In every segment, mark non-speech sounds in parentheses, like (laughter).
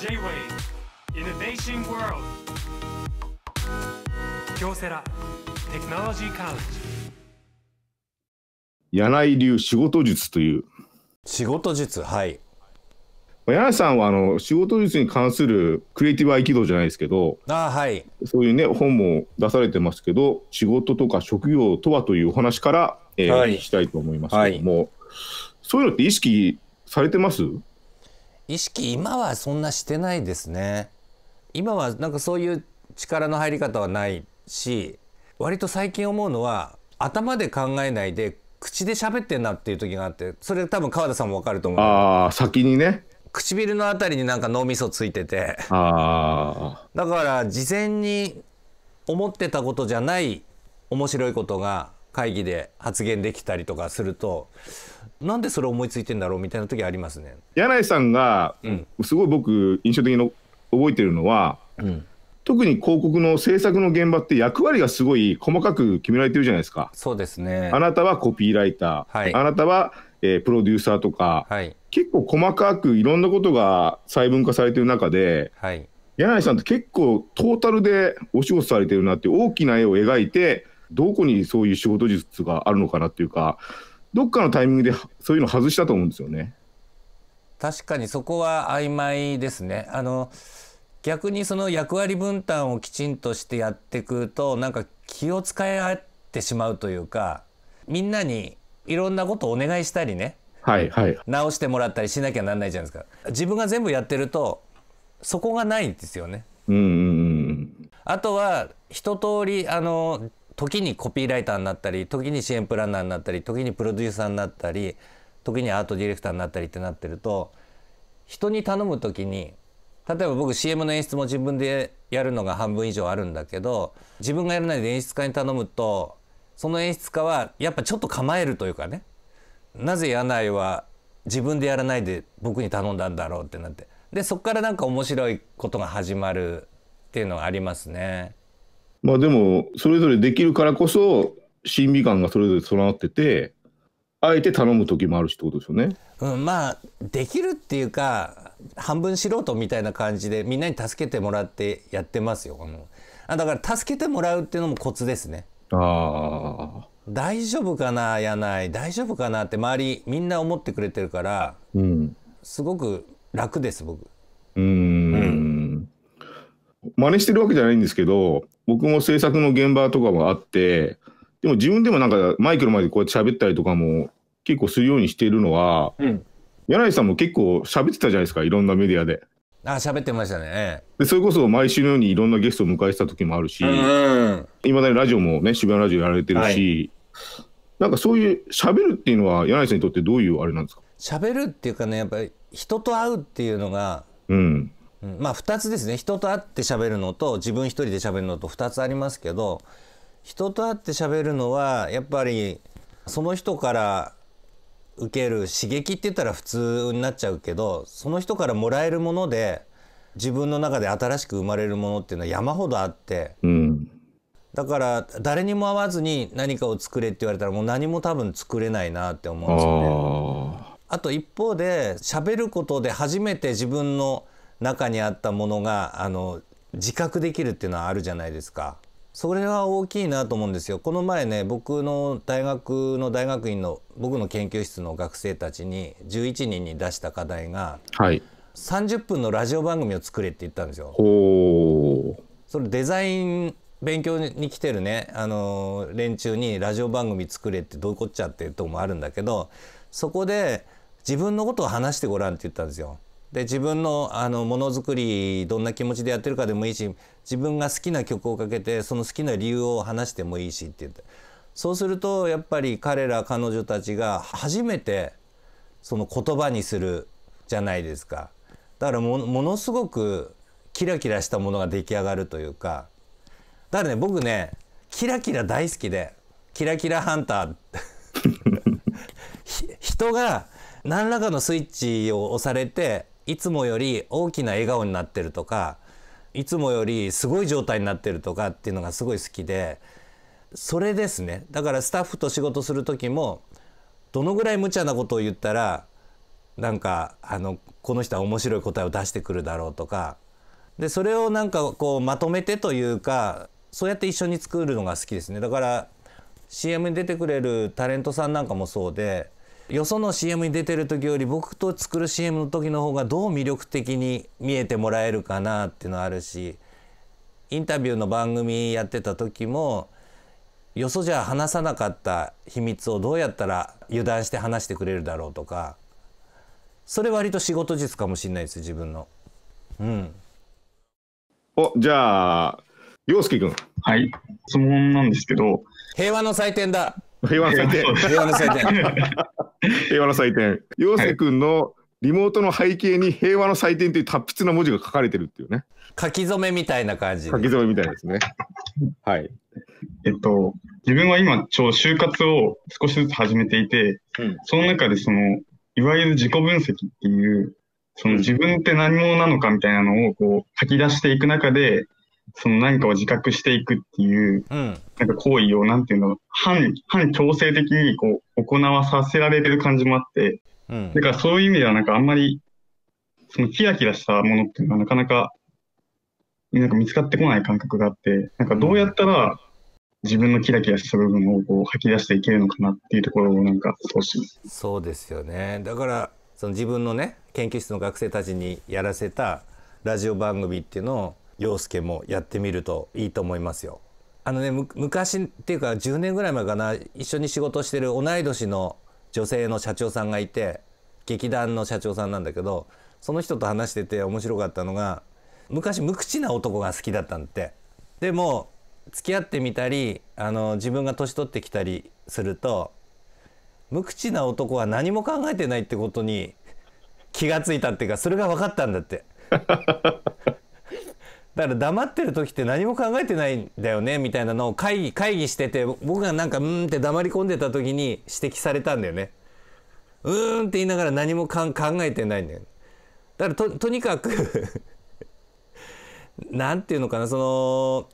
J-Wave イ n n o シ a t i o n w 京セラテクノロジーカウン柳井流仕事術という仕事術はい柳井さんはあの仕事術に関するクリエイティブ合気道じゃないですけどあ、はい、そういうね本も出されてますけど仕事とか職業とはというお話から、えーはい、したいと思いますけども、はい、そういうのって意識されてます意識今はそんなしてないですね今はなんかそういう力の入り方はないし割と最近思うのは頭で考えないで口で喋ってんなっていう時があってそれ多分川田さんも分かると思うああ先にね唇のあたりになんか脳みそついててあだから事前に思ってたことじゃない面白いことが会議で発言できたりとかするとなんでそれ思いついてんだろうみたいな時ありますね柳井さんが、うん、すごい僕印象的に覚えてるのは、うん、特に広告の制作の現場って役割がすごい細かく決められてるじゃないですか。そうですねあなたはコピーライター、はい、あなたは、えー、プロデューサーとか、はい、結構細かくいろんなことが細分化されてる中で、はい、柳井さんって結構トータルでお仕事されてるなって大きな絵を描いてどこにそういう仕事術があるのかなっていうか、どっかのタイミングでそういうの外したと思うんですよね。確かにそこは曖昧ですね。あの逆にその役割分担をきちんとしてやっていくとなんか気を使い合ってしまうというかみんなにいろんなことをお願いしたりね、はいはい、直してもらったりしなきゃなんないじゃないですか自分が全部やってるとそこがないんですよね。うんあとは一通りあの時にコピーライターになったり時に支援プランナーになったり時にプロデューサーになったり時にアートディレクターになったりってなってると人に頼む時に例えば僕 CM の演出も自分でやるのが半分以上あるんだけど自分がやらないで演出家に頼むとその演出家はやっぱちょっと構えるというかねなぜ柳井は自分でやらないで僕に頼んだんだろうってなってでそこからなんか面白いことが始まるっていうのはありますね。まあでも、それぞれできるからこそ、審美感がそれぞれ備わってて、あえて頼む時もあるしってことですよね。うん、まあできるっていうか半分素人みたいな感じでみんなに助けてもらってやってますよ。あだから助けてもらうっていうのもコツですね。ああ。大丈夫かなやない大丈夫かなって周りみんな思ってくれてるから、うん、すごく楽です僕。うん真似してるわけじゃないんですけど、僕も制作の現場とかもあって、でも自分でもなんかマイクの前でこうやって喋ったりとかも結構するようにしているのは、うん、柳井さんも結構喋ってたじゃないですか、いろんなメディアで。あ喋ってましたねでそれこそ毎週のようにいろんなゲストを迎えした時もあるしいま、だにラジオもね渋谷ラジオやられてるし、はい、なんかそういう喋るっていうのは柳井さんにとってどういうあれなんですか喋るっていうかねやっぱり人と会うっていうのが、うん、まあ2つですね人と会って喋るのと自分一人で喋るのと2つありますけど人と会って喋るのはやっぱりその人から受ける刺激って言ったら普通になっちゃうけどその人からもらえるもので自分の中で新しく生まれるものっていうのは山ほどあって、うん、だから誰にも会わずに何かを作れって言われたらもう何も多分作れないなって思うんですよね。あと一方で喋ることで初めて自分の中にあったものがあの自覚できるっていうのはあるじゃないですか。それは大きいなと思うんですよ。この前ね僕の大学の大学院の僕の研究室の学生たちに11人に出した課題が、はい、30分のラジオ番組を作れって言ったんですよ。それデザイン勉強に来てるね、あの連中にラジオ番組作れってどういうこっちゃってとこもあるんだけどそこで自分のことを話してごらんって言ったんですよ。で自分のあのものづくりどんな気持ちでやってるかでもいいし自分が好きな曲をかけてその好きな理由を話してもいいしって言ってそうするとやっぱり彼ら彼女たちが初めてその言葉にするじゃないですかだからものすごくキラキラしたものが出来上がるというかだからね僕ねキラキラ大好きでキラキラハンター (laughs) 人が何らかのスイッチを押されていつもより大きな笑顔になってるとかいつもよりすごい状態になってるとかっていうのがすごい好きでそれですねだからスタッフと仕事する時もどのぐらい無茶なことを言ったらなんかあのこの人は面白い答えを出してくるだろうとかでそれをなんかこうまとめてというかそうやって一緒に作るのが好きですねだから CM に出てくれるタレントさんなんかもそうでよその CM に出てる時より僕と作る CM の時の方がどう魅力的に見えてもらえるかなっていうのはあるしインタビューの番組やってた時もよそじゃ話さなかった秘密をどうやったら油断して話してくれるだろうとかそれ割と仕事術かもしれないです自分の。うん、おじゃあ陽介君はい質問なんですけど平和の祭典だ平和の祭典。(laughs) 平和の祭典。平和の祭典。陽介君のリモートの背景に平和の祭典という達筆な文字が書かれてるっていうね。書き初めみたいな感じ。書き初めみたいですね。はい。えっと、自分は今、ちょ就活を少しずつ始めていて、うん、その中でその、いわゆる自己分析っていう、その自分って何者なのかみたいなのをこう書き出していく中で、その何かを自覚していくっていう、なんか行為を、なんていうの、反、反強制的にこう、行わさせられてる感じもあって、だからそういう意味では、なんかあんまり、そのキラキラしたものっていうのはなかなか、なんか見つかってこない感覚があって、なんかどうやったら、自分のキラキラした部分をこう吐き出していけるのかなっていうところをなんか少しそうですよねだからその自分のね研究室の学生たちにやらせたラジオ番組っていうのを洋介もやってみるといいと思いますよ。あのね昔っていうか10年ぐらい前かな一緒に仕事してる同い年の女性の社長さんがいて劇団の社長さんなんだけどその人と話してて面白かったのが昔無口な男が好きだったんってでも付き合ってみたりあの自分が年取ってきたりすると無口な男は何も考えてないってことに気が付いたっていうかそれが分かったんだって (laughs) だから黙ってる時って何も考えてないんだよねみたいなのを会議会議してて僕がなんか「うん」って黙り込んでた時に指摘されたんだよね。うーんって言いながら何も考えてないんだよ。だからととにかく何 (laughs) て言うのかなそ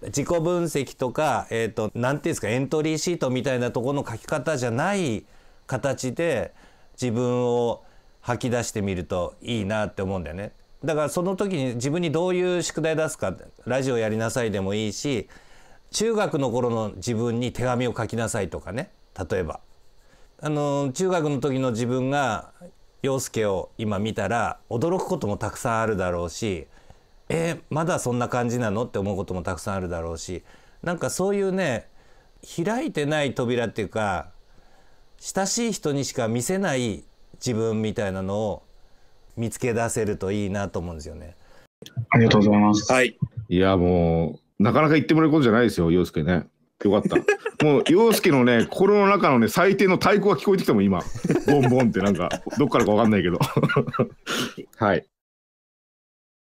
の自己分析とか何、えーと、なて言うんですかエントリーシートみたいなところの書き方じゃない形で自分を吐き出してみるといいなって思うんだよね。だからその時に自分にどういう宿題出すかラジオやりなさいでもいいし中学の頃の自分に手紙を書きなさいとかね例えばあの中学の時の自分が陽介を今見たら驚くこともたくさんあるだろうしえー、まだそんな感じなのって思うこともたくさんあるだろうしなんかそういうね開いてない扉っていうか親しい人にしか見せない自分みたいなのを見つけ出せるといいなと思うんですよね。ありがとうございます。はい。いや、もう、なかなか言ってもらうことじゃないですよ、洋介ね。よかった。(laughs) もう、洋介のね、心の中のね、最低の太鼓が聞こえてきたもん、今。ボンボンって、なんか、どっからかわかんないけど。(laughs) はい。